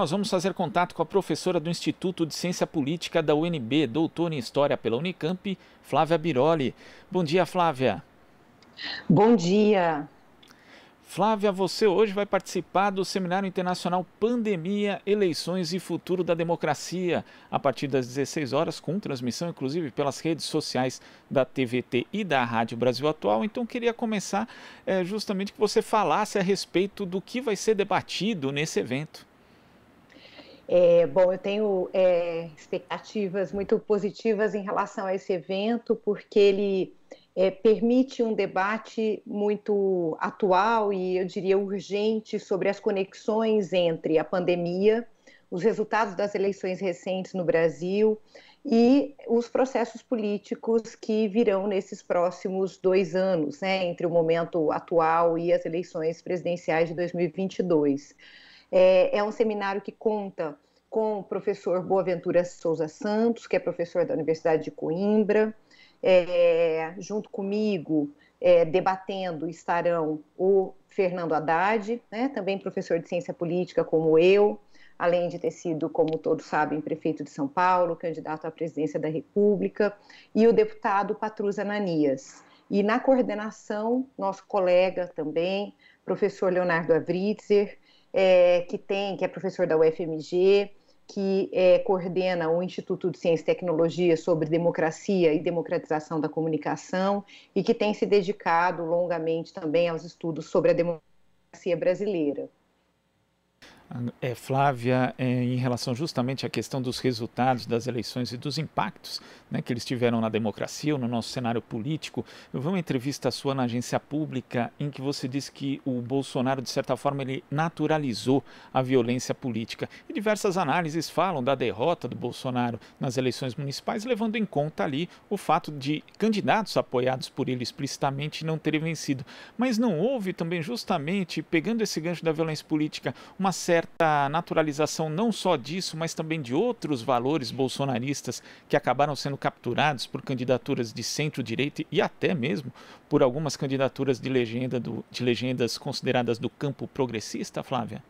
Nós vamos fazer contato com a professora do Instituto de Ciência Política da UNB, doutora em História pela Unicamp, Flávia Biroli. Bom dia, Flávia. Bom dia. Flávia, você hoje vai participar do Seminário Internacional Pandemia, Eleições e Futuro da Democracia, a partir das 16 horas, com transmissão inclusive pelas redes sociais da TVT e da Rádio Brasil Atual. Então, queria começar é, justamente que você falasse a respeito do que vai ser debatido nesse evento. É, bom, eu tenho é, expectativas muito positivas em relação a esse evento, porque ele é, permite um debate muito atual e, eu diria, urgente sobre as conexões entre a pandemia, os resultados das eleições recentes no Brasil e os processos políticos que virão nesses próximos dois anos, né, entre o momento atual e as eleições presidenciais de 2022. É, é, um seminário que conta com o professor Boaventura Souza Santos, que é professor da Universidade de Coimbra. É, junto comigo, é, debatendo, estarão o Fernando Haddad, né, também professor de ciência política como eu, além de ter sido, como todos sabem, prefeito de São Paulo, candidato à presidência da República, e o deputado Patrus Ananias. E na coordenação, nosso colega também, professor Leonardo Avritzer, é, que tem, que é professor da UFMG, que é, coordena o Instituto de Ciência e Tecnologia sobre Democracia e Democratização da Comunicação e que tem se dedicado longamente também aos estudos sobre a democracia brasileira é, Flávia, é, em relação justamente à questão dos resultados das eleições e dos impactos né, que eles tiveram na democracia ou no nosso cenário político. Eu vi uma entrevista sua na agência pública em que você disse que o Bolsonaro, de certa forma, ele naturalizou a violência política. E diversas análises falam da derrota do Bolsonaro nas eleições municipais, levando em conta ali o fato de candidatos apoiados por ele explicitamente não terem vencido. Mas não houve também, justamente, pegando esse gancho da violência política, uma série certa naturalização não só disso, mas também de outros valores bolsonaristas que acabaram sendo capturados por candidaturas de centro-direita e até mesmo por algumas candidaturas de, legenda do, de legendas consideradas do campo progressista, Flávia?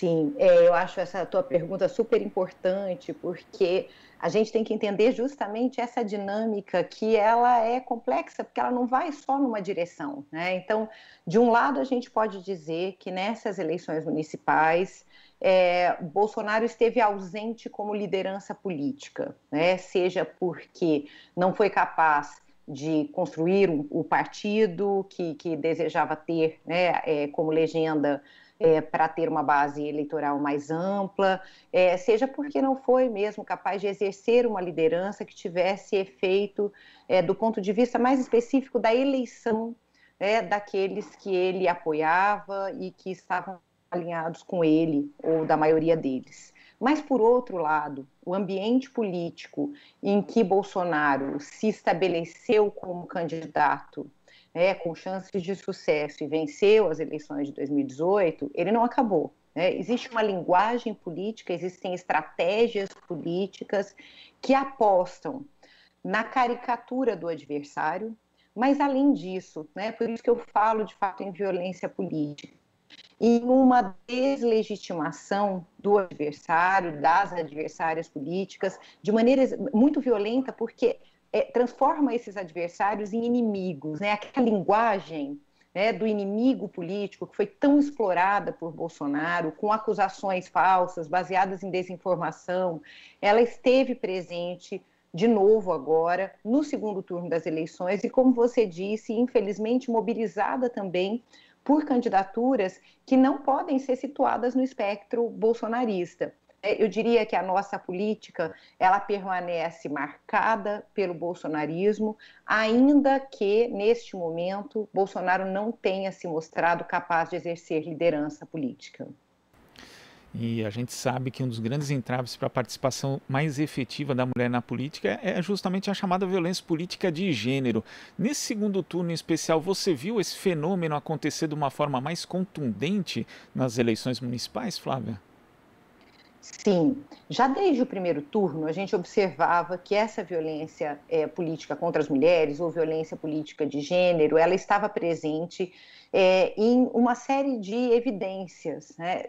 Sim, é, eu acho essa tua pergunta super importante, porque a gente tem que entender justamente essa dinâmica que ela é complexa, porque ela não vai só numa direção. Né? Então, de um lado, a gente pode dizer que nessas eleições municipais, é, Bolsonaro esteve ausente como liderança política, né? seja porque não foi capaz de construir o um, um partido que, que, desejava ter né, é, como legenda é, para ter uma base eleitoral mais ampla, é, seja porque não foi mesmo capaz de exercer uma liderança que tivesse efeito é, do ponto de vista mais específico da eleição né, daqueles que ele apoiava e que estavam alinhados com ele ou da maioria deles. Mas, por outro lado, o ambiente político em que Bolsonaro se estabeleceu como candidato né, com chances de sucesso e venceu as eleições de 2018, ele não acabou. Né? Existe uma linguagem política, existem estratégias políticas que apostam na caricatura do adversário, mas além disso, né, por isso que eu falo de fato em violência política, em uma deslegitimação do adversário, das adversárias políticas, de maneira muito violenta, porque é, transforma esses adversários em inimigos, né? Aquela linguagem né, do inimigo político que foi tão explorada por Bolsonaro, com acusações falsas, baseadas em desinformação, ela esteve presente de novo agora, no segundo turno das eleições, e como você disse, infelizmente mobilizada também por candidaturas que não podem ser situadas no espectro bolsonarista. É, eu diria que a nossa política ela permanece marcada pelo bolsonarismo, ainda que neste momento Bolsonaro não tenha se mostrado capaz de exercer liderança política. E a gente sabe que um dos grandes entraves para a participação mais efetiva da mulher na política é, é justamente a chamada violência política de gênero. Nesse segundo turno em especial, você viu esse fenômeno acontecer de uma forma mais contundente nas eleições municipais, Flávia? Sim, já desde o primeiro turno a gente observava que essa violência é, política contra as mulheres ou violência política de gênero, ela estava presente é, em uma série de evidências, né,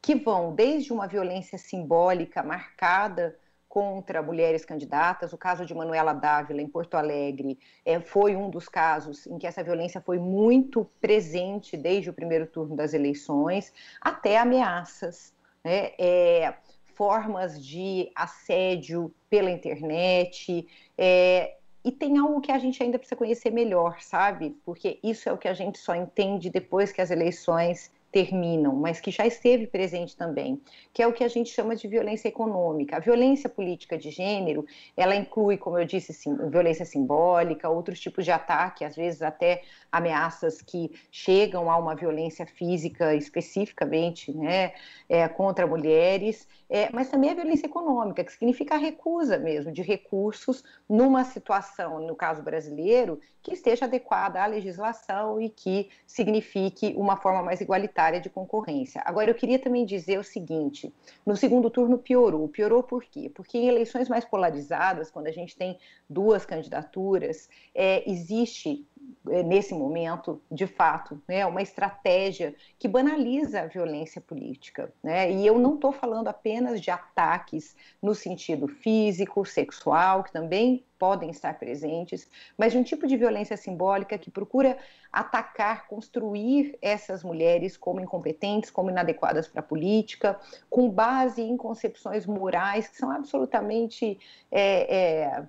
que vão desde uma violência simbólica marcada contra mulheres candidatas, o caso de Manuela Dávila em Porto Alegre é, foi um dos casos em que essa violência foi muito presente desde o primeiro turno das eleições, até ameaças né? É, formas de assédio pela internet. É, e tem algo que a gente ainda precisa conhecer melhor, sabe? Porque isso é o que a gente só entende depois que as eleições terminam, mas que já esteve presente também, que é o que a gente chama de violência econômica. A violência política de gênero, ela inclui, como eu disse, sim, violência simbólica, outros tipos de ataque, às vezes até ameaças que chegam a uma violência física especificamente, né, é, contra mulheres, é, mas também a violência econômica, que significa a recusa mesmo de recursos numa situação, no caso brasileiro, que esteja adequada à legislação e que signifique uma forma mais igualitária área de concorrência. Agora, eu queria também dizer o seguinte: no segundo turno piorou. Piorou por quê? Porque em eleições mais polarizadas, quando a gente tem duas candidaturas, é, existe é, nesse momento, de fato, né, uma estratégia que banaliza a violência política. Né? E eu não estou falando apenas de ataques no sentido físico, sexual, que também podem estar presentes, mas de um tipo de violência simbólica que procura atacar, construir essas mulheres como incompetentes, como inadequadas para a política, com base em concepções morais que são absolutamente. É, é,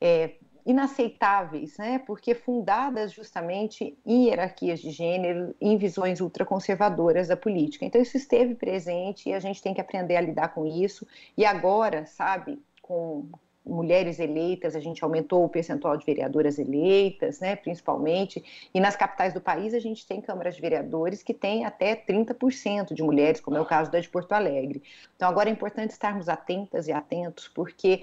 é, inaceitáveis, né? porque fundadas justamente em hierarquias de gênero, em visões ultraconservadoras da política. Então, isso esteve presente e a gente tem que aprender a lidar com isso. E agora, sabe, com mulheres eleitas, a gente aumentou o percentual de vereadoras eleitas, né, principalmente, e nas capitais do país a gente tem câmaras de vereadores que têm até 30% de mulheres, como é o caso da de Porto Alegre. Então agora é importante estarmos atentas e atentos, porque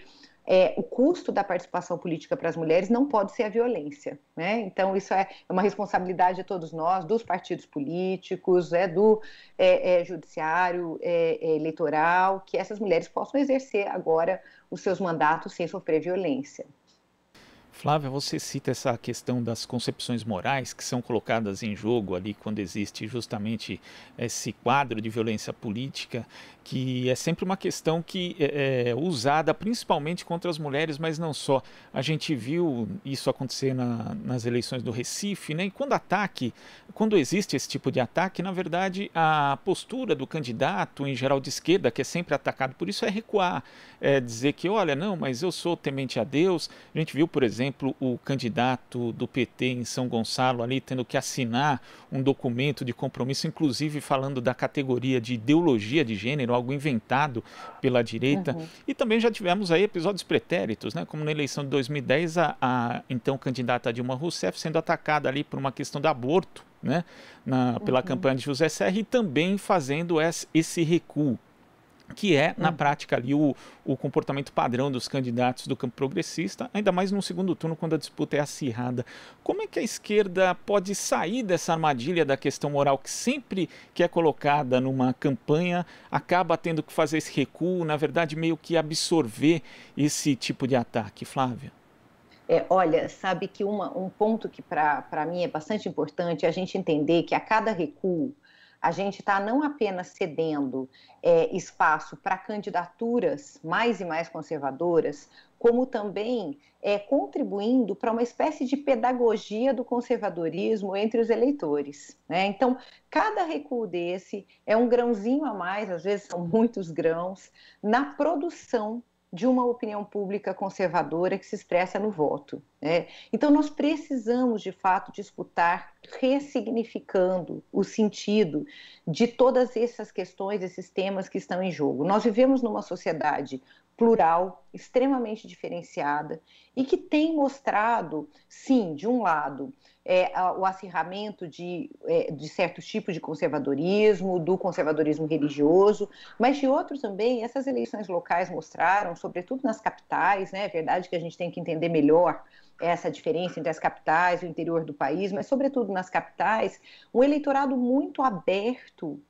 é, o custo da participação política para as mulheres não pode ser a violência. Né? Então, isso é uma responsabilidade de todos nós, dos partidos políticos, é, do é, é judiciário é, é, eleitoral, que essas mulheres possam exercer agora os seus mandatos sem sofrer violência. Flávia, você cita essa questão das concepções morais que são colocadas em jogo ali quando existe justamente esse quadro de violência política, que é sempre uma questão que é, é usada principalmente contra as mulheres, mas não só. A gente viu isso acontecer na, nas eleições do Recife, né? E quando ataque, quando existe esse tipo de ataque, na verdade a postura do candidato, em geral de esquerda, que é sempre atacado por isso, é recuar, é dizer que, olha, não, mas eu sou temente a Deus. A gente viu, por exemplo, exemplo, o candidato do PT em São Gonçalo ali tendo que assinar um documento de compromisso, inclusive falando da categoria de ideologia de gênero, algo inventado pela direita. Uhum. E também já tivemos aí episódios pretéritos, né? como na eleição de 2010, a, a então candidata Dilma Rousseff sendo atacada ali por uma questão de aborto. Né, na, pela uhum. campanha de José Serra e também fazendo esse recuo que é, na hum. prática, ali o, o comportamento padrão dos candidatos do campo progressista, ainda mais no segundo turno, quando a disputa é acirrada. Como é que a esquerda pode sair dessa armadilha da questão moral que sempre que é colocada numa campanha acaba tendo que fazer esse recuo, na verdade, meio que absorver esse tipo de ataque? Flávia? É, olha, sabe que uma, um ponto que para mim é bastante importante é a gente entender que a cada recuo a gente está não apenas cedendo é, espaço para candidaturas mais e mais conservadoras, como também é, contribuindo para uma espécie de pedagogia do conservadorismo entre os eleitores. Né? Então, cada recuo desse é um grãozinho a mais, às vezes são muitos grãos, na produção de uma opinião pública conservadora que se expressa no voto. Né? Então, nós precisamos, de fato, disputar ressignificando o sentido de todas essas questões, esses temas que estão em jogo. Nós vivemos numa sociedade plural, extremamente diferenciada e que tem mostrado, sim, de um lado, é, o acirramento de, é, de certos tipos de conservadorismo, do conservadorismo religioso, mas de outro também, essas eleições locais mostraram, sobretudo nas capitais, né, é verdade que a gente tem que entender melhor essa diferença entre as capitais e o interior do país, mas sobretudo nas capitais, um eleitorado muito aberto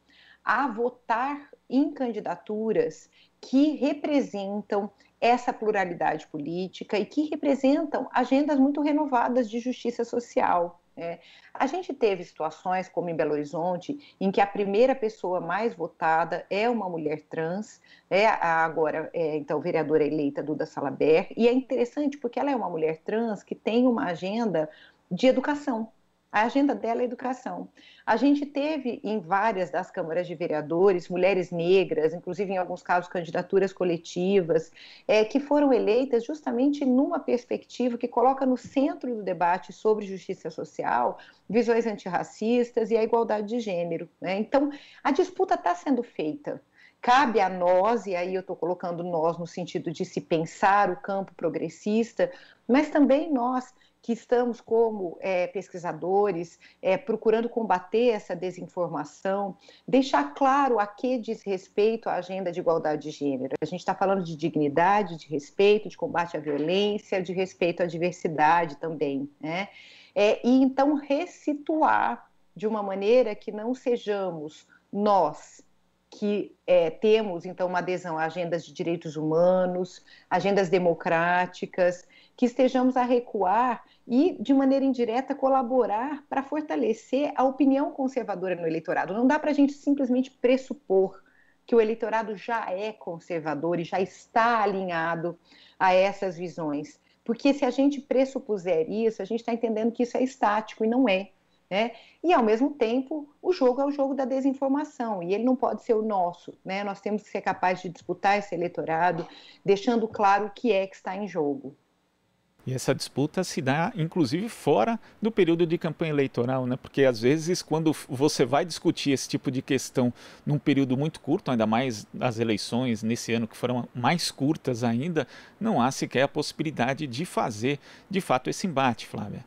a votar em candidaturas que representam essa pluralidade política e que representam agendas muito renovadas de justiça social. Né? A gente teve situações, como em Belo Horizonte, em que a primeira pessoa mais votada é uma mulher trans, é a, agora, é, então, vereadora eleita Duda Salaber, e é interessante porque ela é uma mulher trans que tem uma agenda de educação, a agenda dela é educação. A gente teve em várias das câmaras de vereadores mulheres negras, inclusive em alguns casos candidaturas coletivas, é, que foram eleitas justamente numa perspectiva que coloca no centro do debate sobre justiça social visões antirracistas e a igualdade de gênero. Né? Então, a disputa está sendo feita cabe a nós, e aí eu estou colocando nós no sentido de se pensar o campo progressista, mas também nós que estamos, como é, pesquisadores, é, procurando combater essa desinformação, deixar claro a que diz respeito a agenda de igualdade de gênero. A gente está falando de dignidade, de respeito, de combate à violência, de respeito à diversidade também, né? É, e então recituar de uma maneira que não sejamos nós que é, temos então uma adesão a agendas de direitos humanos, agendas democráticas, que estejamos a recuar e, de maneira indireta, colaborar para fortalecer a opinião conservadora no eleitorado. Não dá para a gente simplesmente pressupor que o eleitorado já é conservador e já está alinhado a essas visões. Porque se a gente pressupuser isso, a gente está entendendo que isso é estático e não é. Né? E ao mesmo tempo, o jogo é o jogo da desinformação e ele não pode ser o nosso, né? Nós temos que ser capazes de disputar esse eleitorado, deixando claro o que é que está em jogo. E essa disputa se dá, inclusive, fora do período de campanha eleitoral, né? porque às vezes, quando você vai discutir esse tipo de questão num período muito curto, ainda mais as eleições nesse ano que foram mais curtas ainda, não há sequer a possibilidade de fazer, de fato, esse embate, Flávia.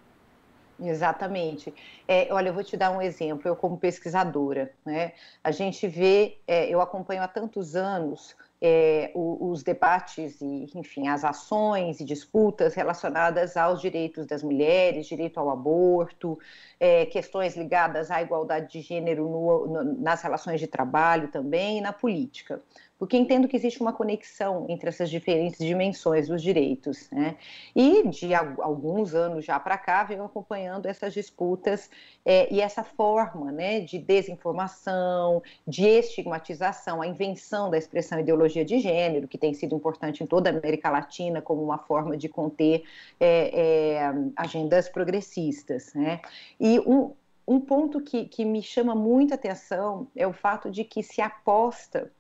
Exatamente. É, olha, eu vou te dar um exemplo, eu como pesquisadora, né? A gente vê, é, eu acompanho há tantos anos é, os debates e, enfim, as ações e disputas relacionadas aos direitos das mulheres, direito ao aborto, é, questões ligadas à igualdade de gênero no, no, nas relações de trabalho também e na política porque entendo que existe uma conexão entre essas diferentes dimensões dos direitos. Né? E de alguns anos já para cá, venho acompanhando essas disputas é, e essa forma né, de desinformação, de estigmatização, a invenção da expressão ideologia de gênero, que tem sido importante em toda a América Latina como uma forma de conter é, é, agendas progressistas. Né? E um, um ponto que, que me chama muita atenção é o fato de que se aposta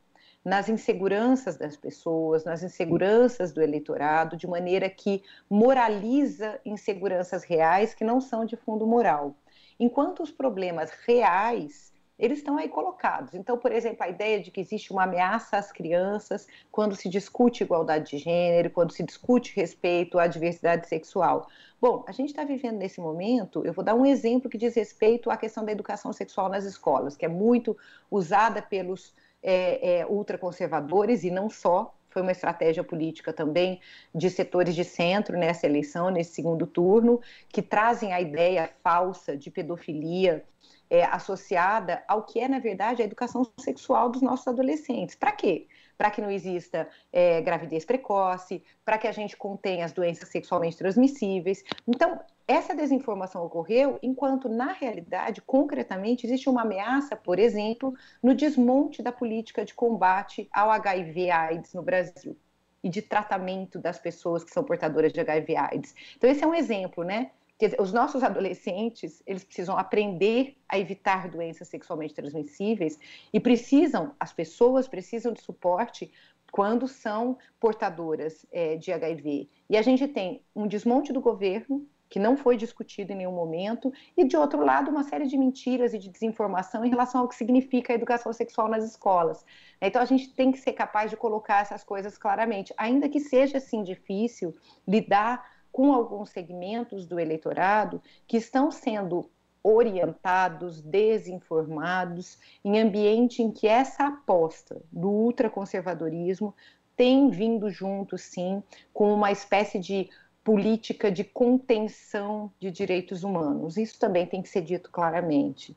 nas inseguranças das pessoas, nas inseguranças do eleitorado, de maneira que moraliza inseguranças reais que não são de fundo moral. Enquanto os problemas reais eles estão aí colocados. Então, por exemplo, a ideia de que existe uma ameaça às crianças quando se discute igualdade de gênero, quando se discute respeito à diversidade sexual. Bom, a gente está vivendo nesse momento, eu vou dar um exemplo que diz respeito à questão da educação sexual nas escolas, que é muito usada pelos é, é, ultraconservadores, e não só, foi uma estratégia política também de setores de centro nessa eleição, nesse segundo turno, que trazem a ideia falsa de pedofilia é, associada ao que é, na verdade, a educação sexual dos nossos adolescentes. Para quê? para que não exista é, gravidez precoce, para que a gente contenha as doenças sexualmente transmissíveis. Então, essa desinformação ocorreu enquanto, na realidade, concretamente, existe uma ameaça, por exemplo, no desmonte da política de combate ao HIV-AIDS no Brasil e de tratamento das pessoas que são portadoras de HIV-AIDS. Então, esse é um exemplo, né? Dizer, os nossos adolescentes, eles precisam aprender a evitar doenças sexualmente transmissíveis e precisam, as pessoas precisam de suporte quando são portadoras é, de HIV. E a gente tem um desmonte do governo, que não foi discutido em nenhum momento, e de outro lado, uma série de mentiras e de desinformação em relação ao que significa a educação sexual nas escolas. Então, a gente tem que ser capaz de colocar essas coisas claramente, ainda que seja assim difícil lidar com alguns segmentos do eleitorado que estão sendo orientados, desinformados, em ambiente em que essa aposta do ultraconservadorismo tem vindo junto, sim, com uma espécie de política de contenção de direitos humanos. Isso também tem que ser dito claramente.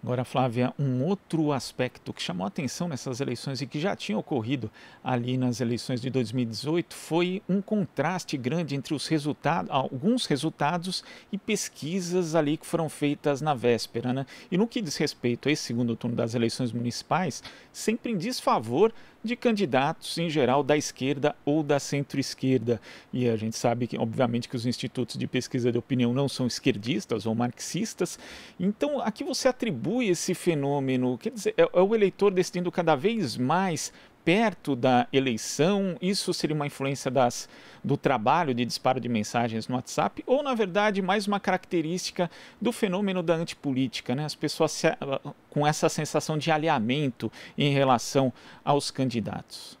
Agora, Flávia, um outro aspecto que chamou a atenção nessas eleições e que já tinha ocorrido ali nas eleições de 2018 foi um contraste grande entre os resultados, alguns resultados e pesquisas ali que foram feitas na véspera. Né? E no que diz respeito a esse segundo turno das eleições municipais, sempre em desfavor de candidatos em geral da esquerda ou da centro-esquerda. E a gente sabe que, obviamente, que os institutos de pesquisa de opinião não são esquerdistas ou marxistas. Então, a que você atribui esse fenômeno? Quer dizer, é, é o eleitor decidindo cada vez mais perto da eleição, isso seria uma influência das, do trabalho de disparo de mensagens no WhatsApp, ou, na verdade, mais uma característica do fenômeno da antipolítica, né? as pessoas se, ah, com essa sensação de alinhamento em relação aos candidatos?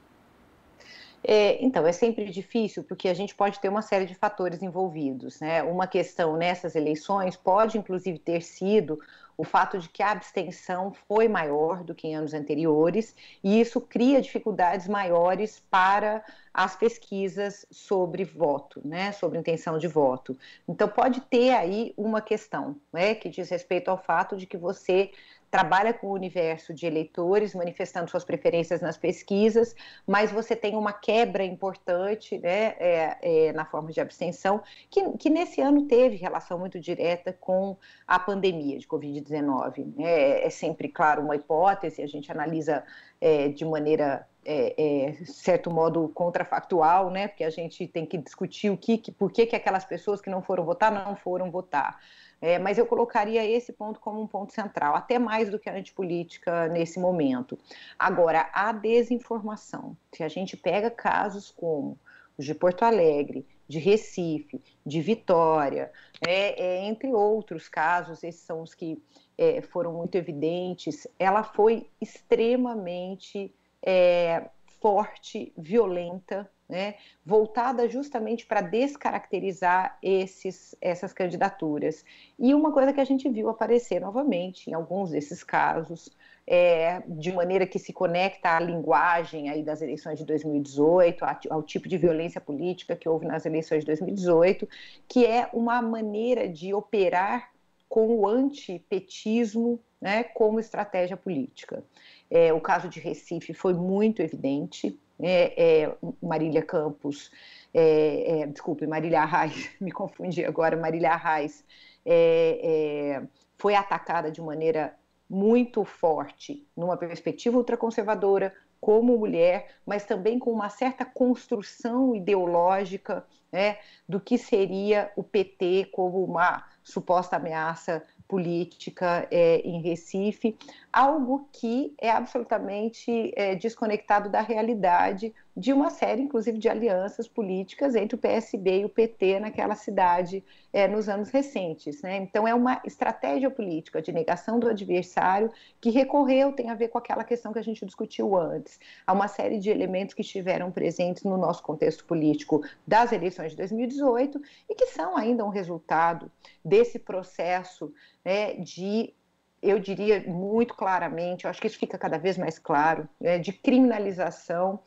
É, então, é sempre difícil porque a gente pode ter uma série de fatores envolvidos. Né? Uma questão nessas eleições pode, inclusive, ter sido o fato de que a abstenção foi maior do que em anos anteriores, e isso cria dificuldades maiores para as pesquisas sobre voto, né, sobre intenção de voto. Então, pode ter aí uma questão, né, que diz respeito ao fato de que você trabalha com o universo de eleitores, manifestando suas preferências nas pesquisas, mas você tem uma quebra importante né, é, é, na forma de abstenção, que, que nesse ano teve relação muito direta com a pandemia de Covid-19. Né? É, é, sempre, claro, uma hipótese, a gente analisa é, de maneira é, é, certo modo contrafactual, né? Porque a gente tem que discutir o que, que por que, que aquelas pessoas que não foram votar não foram votar. É, mas eu colocaria esse ponto como um ponto central, até mais do que a antipolítica nesse momento. Agora, a desinformação. Se a gente pega casos como os de Porto Alegre, de Recife, de Vitória, é, é, entre outros casos, esses são os que é, foram muito evidentes, ela foi extremamente é, forte, violenta né, voltada justamente para descaracterizar esses, essas candidaturas. E uma coisa que a gente viu aparecer novamente em alguns desses casos, é, de maneira que se conecta à linguagem aí das eleições de 2018, ao tipo de violência política que houve nas eleições de 2018, que é uma maneira de operar com o antipetismo né, como estratégia política. É, o caso de Recife foi muito evidente, é, é, Marília Campos, é, é desculpe, Marília Arraes, me confundi agora, Marília Arraes, é, é, foi atacada de maneira muito forte, numa perspectiva ultraconservadora, como mulher, mas também com uma certa construção ideológica né, do que seria o PT como uma suposta ameaça política é, em Recife, algo que é absolutamente é, desconectado da realidade de uma série, inclusive, de alianças políticas entre o PSB e o PT naquela cidade é, nos anos recentes. Né? Então, é uma estratégia política de negação do adversário que recorreu, tem a ver com aquela questão que a gente discutiu antes. Há uma série de elementos que estiveram presentes no nosso contexto político das eleições de 2018 e que são ainda um resultado desse processo né, de eu diria muito claramente, eu acho que isso fica cada vez mais claro, né, de criminalização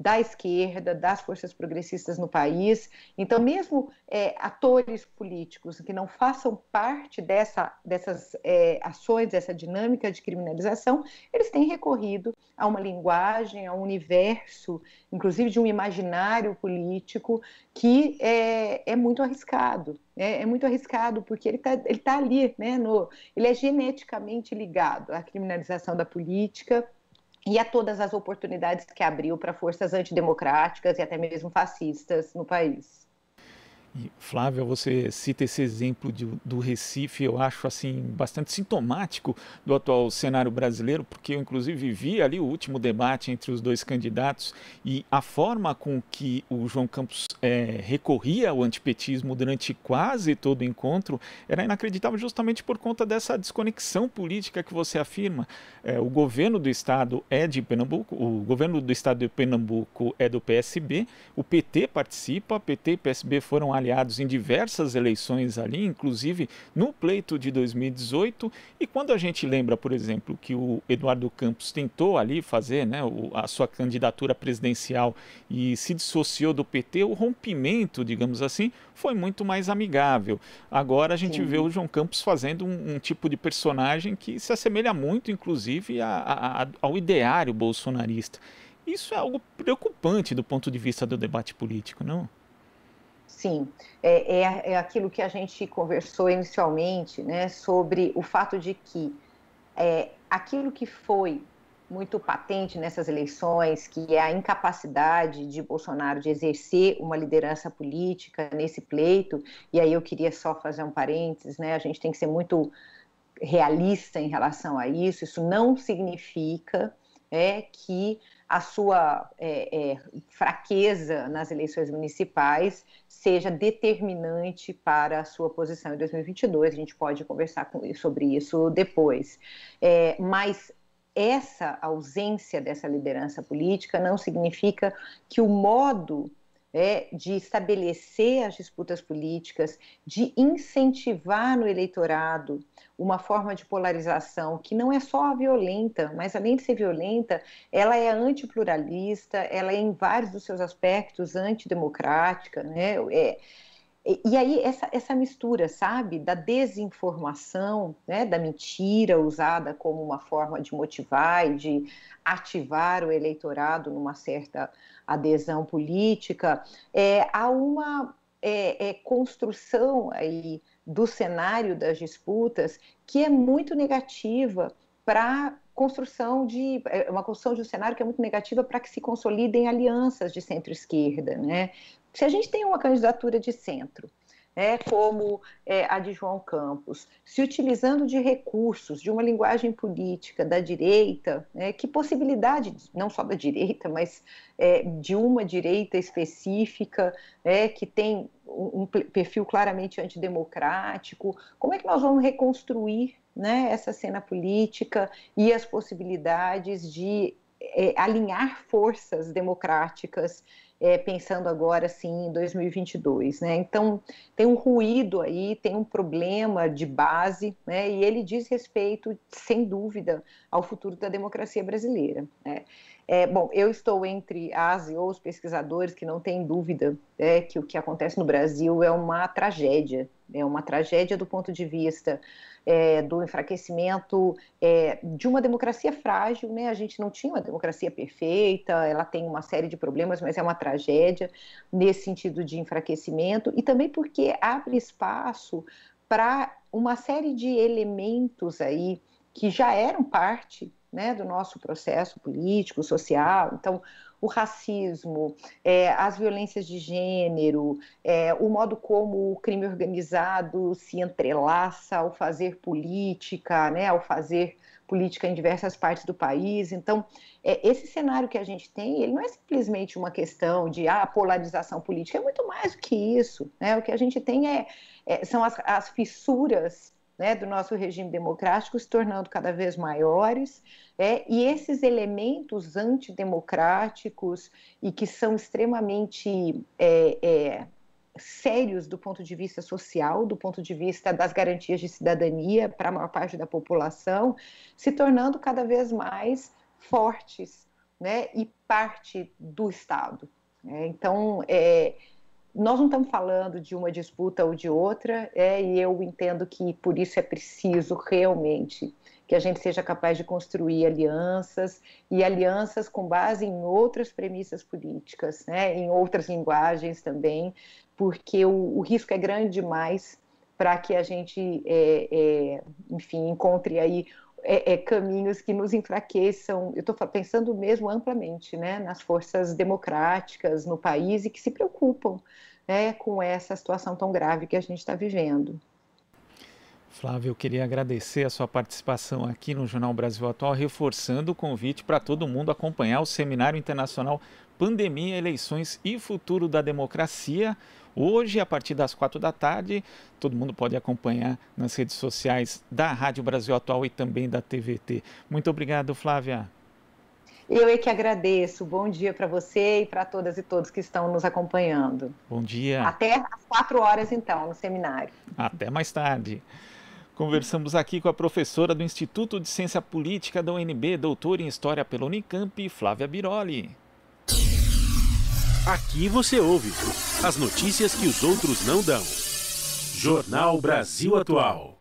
da esquerda, das forças progressistas no país. Então, mesmo é, atores políticos que não façam parte dessa, dessas é, ações, dessa dinâmica de criminalização, eles têm recorrido a uma linguagem, a um universo, inclusive de um imaginário político, que é, é muito arriscado. Né? É, muito arriscado, porque ele está ele tá ali, né, no, ele é geneticamente ligado à criminalização da política e a todas as oportunidades que abriu para forças antidemocráticas e até mesmo fascistas no país. Flávia, você cita esse exemplo de, do Recife, eu acho assim bastante sintomático do atual cenário brasileiro, porque eu inclusive vi ali o último debate entre os dois candidatos e a forma com que o João Campos é, recorria ao antipetismo durante quase todo o encontro era inacreditável justamente por conta dessa desconexão política que você afirma. É, o governo do estado é de Pernambuco, o governo do estado de Pernambuco é do PSB, o PT participa, PT e PSB foram aliados em diversas eleições ali, inclusive no pleito de 2018. E quando a gente lembra, por exemplo, que o Eduardo Campos tentou ali fazer né, a sua candidatura presidencial e se dissociou do PT, o rompimento, digamos assim, foi muito mais amigável. Agora a gente Sim. vê o João Campos fazendo um, um, tipo de personagem que se assemelha muito, inclusive, a, a, ao ideário bolsonarista. Isso é algo preocupante do ponto de vista do debate político, não? Sim, é, é, é, aquilo que a gente conversou inicialmente, né, sobre o fato de que é, aquilo que foi muito patente nessas eleições, que é a incapacidade de Bolsonaro de exercer uma liderança política nesse pleito, e aí eu queria só fazer um parênteses, né, a gente tem que ser muito realista em relação a isso, isso não significa é, que a sua é, é, fraqueza nas eleições municipais seja determinante para a sua posição em 2022. A gente pode conversar sobre isso depois. É, mas essa ausência dessa liderança política não significa que o modo né, de estabelecer as disputas políticas, de incentivar no eleitorado uma forma de polarização que não é só violenta, mas além de ser violenta, ela é antipluralista, ela é em vários dos seus aspectos antidemocrática, né? É, e, e aí, essa, essa mistura, sabe, da desinformação, né, da mentira usada como uma forma de motivar e de ativar o eleitorado numa certa adesão política, é, há uma é, é, construção aí do cenário das disputas que é muito negativa para construção de é, uma construção de um cenário que é muito negativa para que se consolidem alianças de centro-esquerda, né? Se a gente tem uma candidatura de centro, né, como é, a de João Campos, se utilizando de recursos, de uma linguagem política da direita, né, que possibilidade, não só da direita, mas é, de uma direita específica, né, que tem um, perfil claramente antidemocrático, como é que nós vamos reconstruir né, essa cena política e as possibilidades de é, alinhar forças democráticas é, pensando agora assim em 2022, né? Então tem um ruído aí, tem um problema de base, né? E ele diz respeito, sem dúvida, ao futuro da democracia brasileira. Né? É, bom, eu estou entre as e os pesquisadores que não têm dúvida né, que o que acontece no Brasil é uma tragédia, é uma tragédia do ponto de vista é, do enfraquecimento é, de uma democracia frágil, né? A gente não tinha uma democracia perfeita, ela tem uma série de problemas, mas é uma tragédia nesse sentido de enfraquecimento e também porque abre espaço para uma série de elementos aí que já eram parte né, do nosso processo político, social. Então, o racismo, é, as violências de gênero, é, o modo como o crime organizado se entrelaça ao fazer política, né, ao fazer política em diversas partes do país. Então, é, esse cenário que a gente tem, ele não é simplesmente uma questão de ah, polarização política, é muito mais do que isso. Né? O que a gente tem é, é são as, as fissuras né, do nosso regime democrático se tornando cada vez maiores, é, e esses elementos antidemocráticos e que são extremamente é, é, sérios do ponto de vista social, do ponto de vista das garantias de cidadania para a maior parte da população, se tornando cada vez mais fortes né, e parte do Estado. Né? Então, é, nós não estamos falando de uma disputa ou de outra, é, e eu entendo que por isso é preciso realmente que a gente seja capaz de construir alianças e alianças com base em outras premissas políticas, né, em outras linguagens também, porque o, o risco é grande demais para que a gente, é, é, enfim, encontre aí é, é, caminhos que nos enfraqueçam. Eu estou pensando mesmo amplamente né, nas forças democráticas no país e que se preocupam né, com essa situação tão grave que a gente está vivendo. Flávio, eu queria agradecer a sua participação aqui no Jornal Brasil Atual, reforçando o convite para todo mundo acompanhar o Seminário Internacional Pandemia, Eleições e Futuro da Democracia hoje, a partir das quatro da tarde. Todo mundo pode acompanhar nas redes sociais da Rádio Brasil Atual e também da TVT. Muito obrigado, Flávia. Eu é que agradeço. Bom dia para você e para todas e todos que estão nos acompanhando. Bom dia. Até às quatro horas, então, no seminário. Até mais tarde. Conversamos aqui com a professora do Instituto de Ciência Política da UNB, doutora em História pela Unicamp, Flávia Biroli. Aqui você ouve as notícias que os outros não dão. Jornal Brasil Atual.